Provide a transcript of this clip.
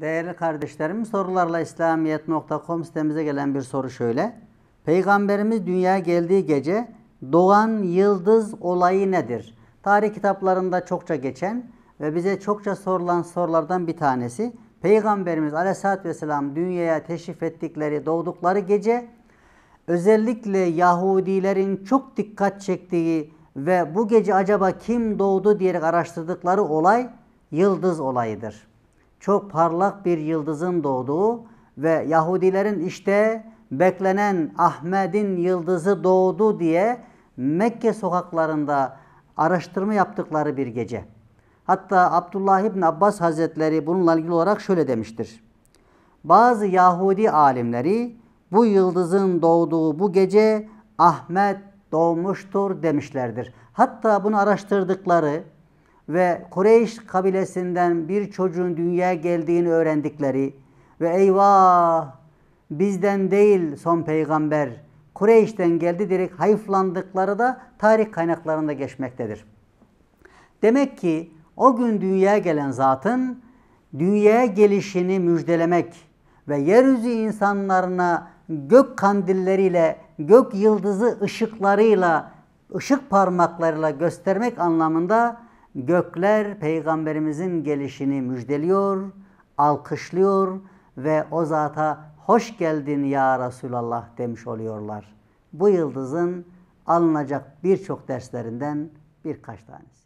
Değerli kardeşlerim sorularla İslamiyet.com sitemize gelen bir soru şöyle. Peygamberimiz dünyaya geldiği gece doğan yıldız olayı nedir? Tarih kitaplarında çokça geçen ve bize çokça sorulan sorulardan bir tanesi. Peygamberimiz aleyhissalatü vesselam dünyaya teşrif ettikleri doğdukları gece özellikle Yahudilerin çok dikkat çektiği ve bu gece acaba kim doğdu diyerek araştırdıkları olay yıldız olayıdır çok parlak bir yıldızın doğduğu ve Yahudilerin işte beklenen Ahmet'in yıldızı doğdu diye Mekke sokaklarında araştırma yaptıkları bir gece. Hatta Abdullah İbn Abbas Hazretleri bununla ilgili olarak şöyle demiştir. Bazı Yahudi alimleri bu yıldızın doğduğu bu gece Ahmet doğmuştur demişlerdir. Hatta bunu araştırdıkları ve Kureyş kabilesinden bir çocuğun dünyaya geldiğini öğrendikleri ve eyvah bizden değil son peygamber Kureyş'ten geldi direkt hayıflandıkları da tarih kaynaklarında geçmektedir. Demek ki o gün dünyaya gelen zatın dünyaya gelişini müjdelemek ve yeryüzü insanlarına gök kandilleriyle, gök yıldızı ışıklarıyla, ışık parmaklarıyla göstermek anlamında Gökler peygamberimizin gelişini müjdeliyor, alkışlıyor ve o zata hoş geldin ya Resulallah demiş oluyorlar. Bu yıldızın alınacak birçok derslerinden birkaç tanesi.